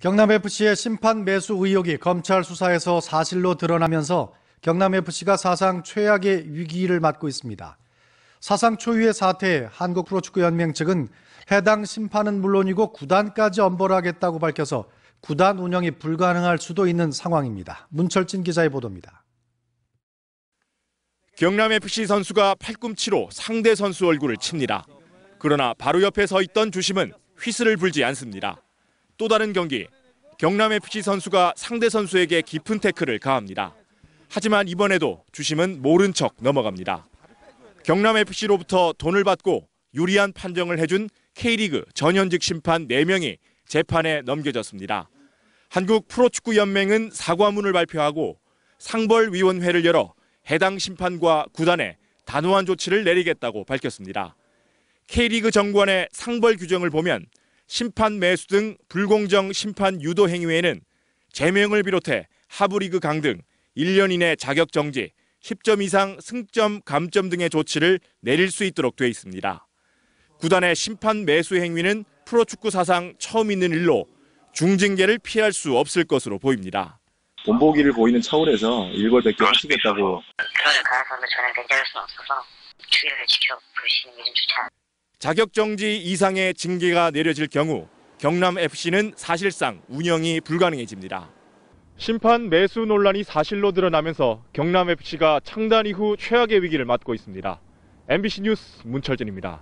경남FC의 심판 매수 의혹이 검찰 수사에서 사실로 드러나면서 경남FC가 사상 최악의 위기를 맞고 있습니다. 사상 초유의 사태에 한국프로축구연맹 측은 해당 심판은 물론이고 구단까지 엄벌하겠다고 밝혀서 구단 운영이 불가능할 수도 있는 상황입니다. 문철진 기자의 보도입니다. 경남FC 선수가 팔꿈치로 상대 선수 얼굴을 칩니다. 그러나 바로 옆에 서 있던 주심은 휘슬을 불지 않습니다. 또 다른 경기 경남 FC 선수가 상대 선수에게 깊은 태클을 가합니다. 하지만 이번에도 주심은 모른 척 넘어갑니다. 경남 FC로부터 돈을 받고 유리한 판정을 해준 K리그 전현직 심판 4명이 재판에 넘겨졌습니다. 한국 프로축구 연맹은 사과문을 발표하고 상벌위원회를 열어 해당 심판과 구단에 단호한 조치를 내리겠다고 밝혔습니다. K리그 정관의 상벌 규정을 보면 심판 매수 등 불공정 심판 유도 행위에는 제명을 비롯해 하부리그 강등 1년 이내 자격 정지, 10점 이상 승점 감점 등의 조치를 내릴 수 있도록 돼 있습니다. 구단의 심판 매수 행위는 프로축구 사상 처음 있는 일로 중징계를 피할 수 없을 것으로 보입니다. 본보기를 보이는 차원에서 일벌백계 하시겠다고 그런 가능성을 저는 굉장 할수 없어서 주의를 지켜보시는 게좀 좋지 않을 자격정지 이상의 징계가 내려질 경우 경남FC는 사실상 운영이 불가능해집니다. 심판 매수 논란이 사실로 드러나면서 경남FC가 창단 이후 최악의 위기를 맞고 있습니다. MBC 뉴스 문철진입니다.